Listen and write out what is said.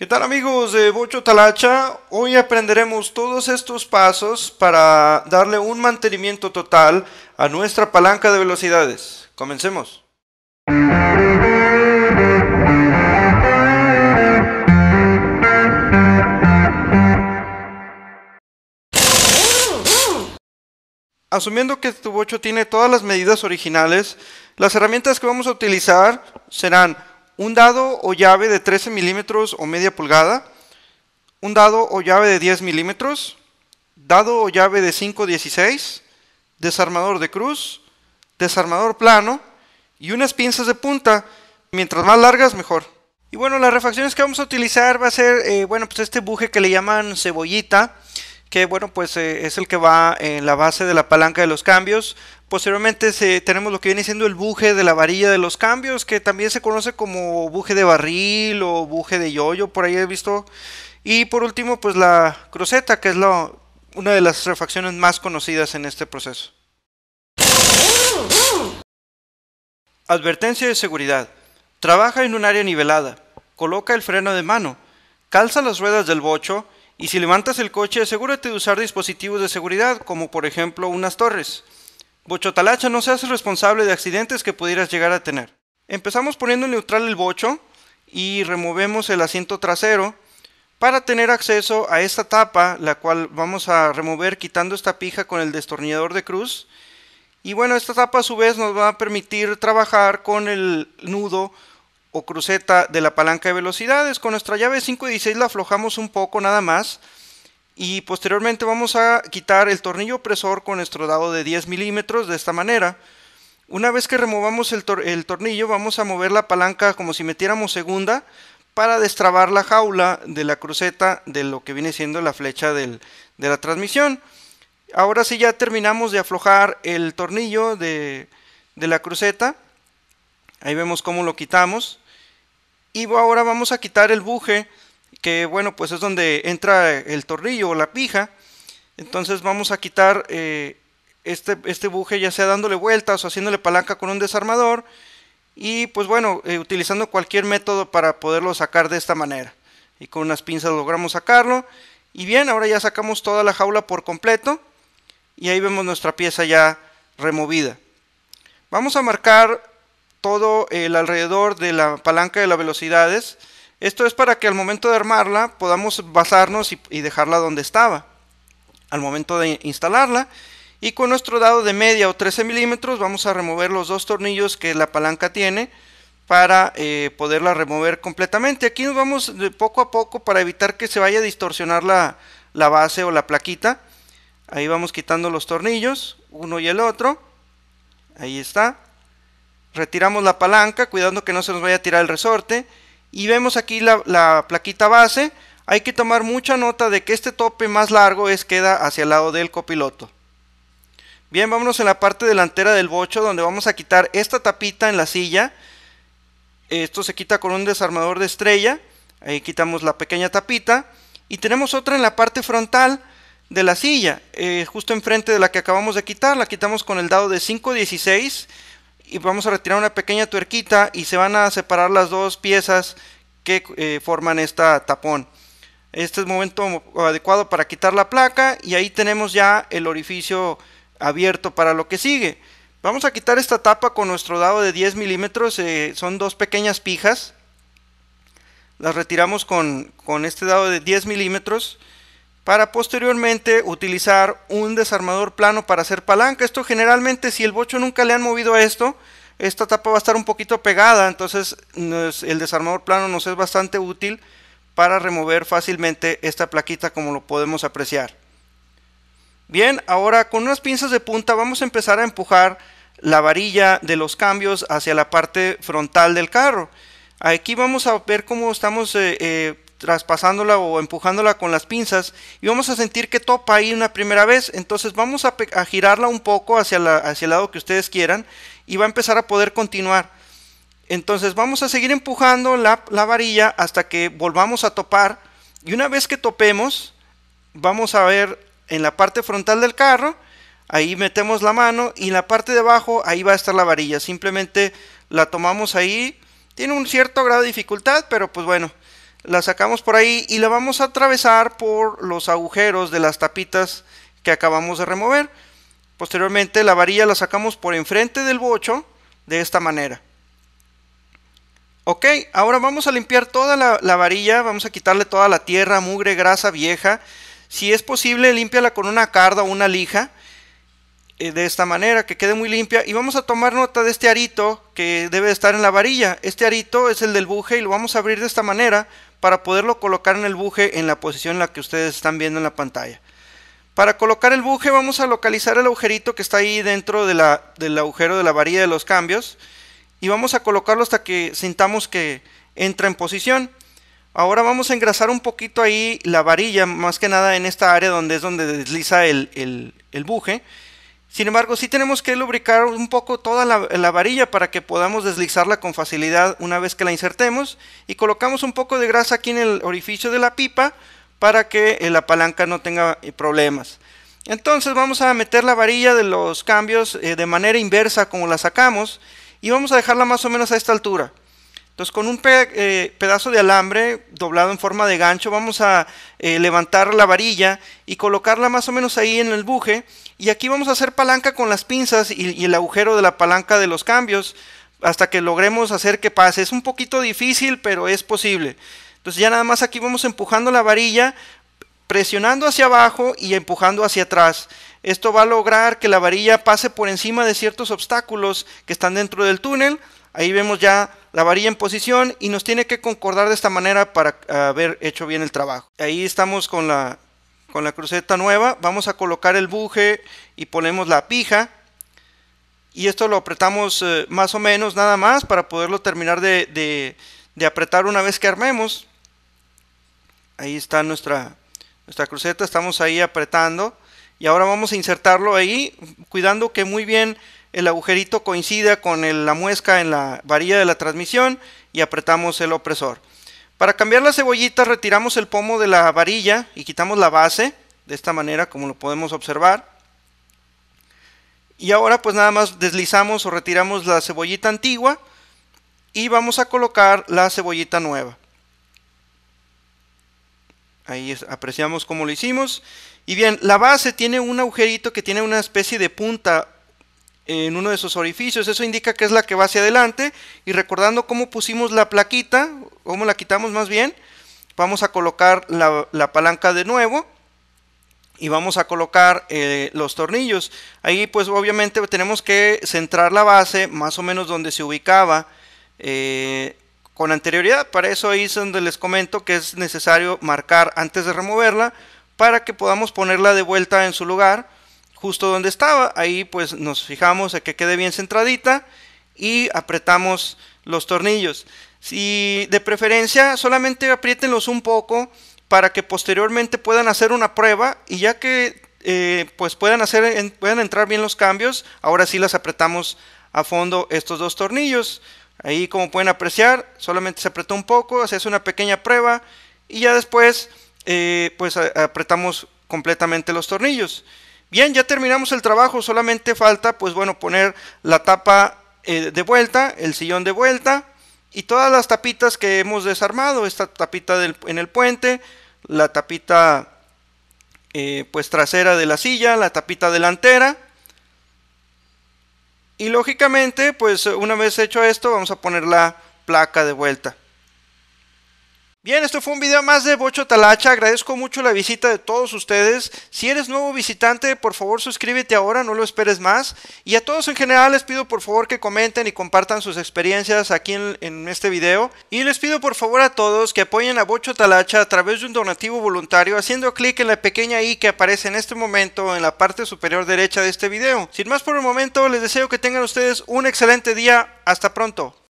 ¿Qué tal amigos de Bocho Talacha? Hoy aprenderemos todos estos pasos para darle un mantenimiento total a nuestra palanca de velocidades. Comencemos. Asumiendo que tu bocho tiene todas las medidas originales, las herramientas que vamos a utilizar serán un dado o llave de 13 milímetros o media pulgada, un dado o llave de 10 milímetros, dado o llave de 5.16, desarmador de cruz, desarmador plano y unas pinzas de punta. Mientras más largas, mejor. Y bueno, las refacciones que vamos a utilizar va a ser, eh, bueno, pues este buje que le llaman cebollita, que bueno, pues eh, es el que va en la base de la palanca de los cambios. Posteriormente tenemos lo que viene siendo el buje de la varilla de los cambios, que también se conoce como buje de barril o buje de yoyo, por ahí he visto. Y por último, pues la cruceta que es una de las refacciones más conocidas en este proceso. Advertencia de seguridad. Trabaja en un área nivelada. Coloca el freno de mano. Calza las ruedas del bocho. Y si levantas el coche, asegúrate de usar dispositivos de seguridad, como por ejemplo unas torres. Bocho Talacha no seas responsable de accidentes que pudieras llegar a tener. Empezamos poniendo neutral el bocho y removemos el asiento trasero para tener acceso a esta tapa, la cual vamos a remover quitando esta pija con el destornillador de cruz. Y bueno, esta tapa a su vez nos va a permitir trabajar con el nudo o cruceta de la palanca de velocidades. Con nuestra llave 5 y 16 la aflojamos un poco nada más y posteriormente vamos a quitar el tornillo opresor con nuestro dado de 10 milímetros de esta manera. Una vez que removamos el, tornillo vamos a mover la palanca como si metiéramos segunda para destrabar la jaula de la cruceta de lo que viene siendo la flecha de la transmisión. Ahora sí ya terminamos de aflojar el tornillo de, de la cruceta. Ahí vemos cómo lo quitamos. Y ahora vamos a quitar el buje que bueno, pues es donde entra el tornillo o la pija. Entonces vamos a quitar eh, este, este buje ya sea dándole vueltas o haciéndole palanca con un desarmador. Y pues bueno, eh, utilizando cualquier método para poderlo sacar de esta manera. Y con unas pinzas logramos sacarlo. Y bien, ahora ya sacamos toda la jaula por completo. Y ahí vemos nuestra pieza ya removida. Vamos a marcar todo el alrededor de la palanca de las velocidades esto es para que al momento de armarla podamos basarnos y, dejarla donde estaba. Al momento de instalarla y con nuestro dado de media o 13 milímetros vamos a remover los dos tornillos que la palanca tiene para eh, poderla remover completamente. Aquí nos vamos de poco a poco para evitar que se vaya a distorsionar la, la base o la plaquita. Ahí vamos quitando los tornillos, uno y el otro. Ahí está. Retiramos la palanca, cuidando que no se nos vaya a tirar el resorte y vemos aquí la, plaquita base, hay que tomar mucha nota de que este tope más largo es queda hacia el lado del copiloto. Bien, vámonos en la parte delantera del bocho donde vamos a quitar esta tapita en la silla. Esto se quita con un desarmador de estrella. Ahí quitamos la pequeña tapita. Y tenemos otra en la parte frontal de la silla, eh, justo enfrente de la que acabamos de quitar. La quitamos con el dado de 516 y vamos a retirar una pequeña tuerquita y se van a separar las dos piezas que eh, forman esta tapón. Este es el momento adecuado para quitar la placa y ahí tenemos ya el orificio abierto para lo que sigue. Vamos a quitar esta tapa con nuestro dado de 10 milímetros, eh, son dos pequeñas pijas. Las retiramos con, con este dado de 10 milímetros para posteriormente utilizar un desarmador plano para hacer palanca. Esto generalmente si el bocho nunca le han movido a esto, esta tapa va a estar un poquito pegada, entonces el desarmador plano nos es bastante útil para remover fácilmente esta plaquita como lo podemos apreciar. Bien, ahora con unas pinzas de punta vamos a empezar a empujar la varilla de los cambios hacia la parte frontal del carro. Aquí vamos a ver cómo estamos eh, eh, traspasándola o empujándola con las pinzas y vamos a sentir que topa ahí una primera vez. Entonces vamos a, girarla un poco hacia, hacia el lado que ustedes quieran y va a empezar a poder continuar. Entonces vamos a seguir empujando la, la varilla hasta que volvamos a topar y una vez que topemos vamos a ver en la parte frontal del carro, ahí metemos la mano y en la parte de abajo ahí va a estar la varilla. Simplemente la tomamos ahí. Tiene un cierto grado de dificultad, pero pues bueno, la sacamos por ahí y la vamos a atravesar por los agujeros de las tapitas que acabamos de remover. Posteriormente la varilla la sacamos por enfrente del bocho de esta manera. Ok, ahora vamos a limpiar toda la, varilla, vamos a quitarle toda la tierra, mugre, grasa vieja. Si es posible, límpiala con una carda o una lija eh, de esta manera, que quede muy limpia. Y vamos a tomar nota de este arito que debe estar en la varilla. Este arito es el del buje y lo vamos a abrir de esta manera para poderlo colocar en el buje en la posición en la que ustedes están viendo en la pantalla. Para colocar el buje vamos a localizar el agujerito que está ahí dentro de la, del agujero de la varilla de los cambios y vamos a colocarlo hasta que sintamos que entra en posición. Ahora vamos a engrasar un poquito ahí la varilla, más que nada en esta área donde es donde desliza el, el, el buje sin embargo, sí tenemos que lubricar un poco toda la, varilla para que podamos deslizarla con facilidad una vez que la insertemos y colocamos un poco de grasa aquí en el orificio de la pipa para que eh, la palanca no tenga eh, problemas. Entonces vamos a meter la varilla de los cambios eh, de manera inversa como la sacamos y vamos a dejarla más o menos a esta altura. Entonces con un eh, pedazo de alambre doblado en forma de gancho vamos a eh, levantar la varilla y colocarla más o menos ahí en el buje y aquí vamos a hacer palanca con las pinzas y el agujero de la palanca de los cambios hasta que logremos hacer que pase. Es un poquito difícil pero es posible. Entonces ya nada más aquí vamos empujando la varilla, presionando hacia abajo y empujando hacia atrás. Esto va a lograr que la varilla pase por encima de ciertos obstáculos que están dentro del túnel. Ahí vemos ya la varilla en posición y nos tiene que concordar de esta manera para eh, haber hecho bien el trabajo. Ahí estamos con la, con la cruceta nueva, vamos a colocar el buje y ponemos la pija y esto lo apretamos eh, más o menos nada más para poderlo terminar de, de, de, apretar una vez que armemos. Ahí está nuestra, nuestra cruceta, estamos ahí apretando y ahora vamos a insertarlo ahí cuidando que muy bien el agujerito coincida con la muesca en la varilla de la transmisión y apretamos el opresor. Para cambiar la cebollita retiramos el pomo de la varilla y quitamos la base, de esta manera como lo podemos observar. Y ahora pues nada más deslizamos o retiramos la cebollita antigua y vamos a colocar la cebollita nueva. Ahí apreciamos cómo lo hicimos. Y bien, la base tiene un agujerito que tiene una especie de punta en uno de esos orificios. Eso indica que es la que va hacia adelante. Y recordando cómo pusimos la plaquita, cómo la quitamos más bien, vamos a colocar la, palanca de nuevo y vamos a colocar eh, los tornillos. Ahí pues obviamente tenemos que centrar la base más o menos donde se ubicaba eh, con anterioridad. Para eso ahí es donde les comento que es necesario marcar antes de removerla para que podamos ponerla de vuelta en su lugar justo donde estaba. Ahí pues nos fijamos a que quede bien centradita y apretamos los tornillos. Si de preferencia solamente apriétenlos un poco para que posteriormente puedan hacer una prueba y ya que eh, pues puedan hacer puedan entrar bien los cambios, ahora sí las apretamos a fondo estos dos tornillos. Ahí como pueden apreciar, solamente se apretó un poco, se hace una pequeña prueba y ya después eh, pues apretamos completamente los tornillos. Bien, ya terminamos el trabajo, solamente falta, pues bueno, poner la tapa eh, de vuelta, el sillón de vuelta y todas las tapitas que hemos desarmado, esta tapita en el puente, la tapita eh, pues trasera de la silla, la tapita delantera. Y lógicamente, pues una vez hecho esto, vamos a poner la placa de vuelta. Bien, esto fue un video más de Bocho Talacha. Agradezco mucho la visita de todos ustedes. Si eres nuevo visitante, por favor suscríbete ahora, no lo esperes más. Y a todos en general les pido por favor que comenten y compartan sus experiencias aquí en, este video. Y les pido por favor a todos que apoyen a Bocho Talacha a través de un donativo voluntario haciendo clic en la pequeña i que aparece en este momento en la parte superior derecha de este video. Sin más por el momento, les deseo que tengan ustedes un excelente día. Hasta pronto.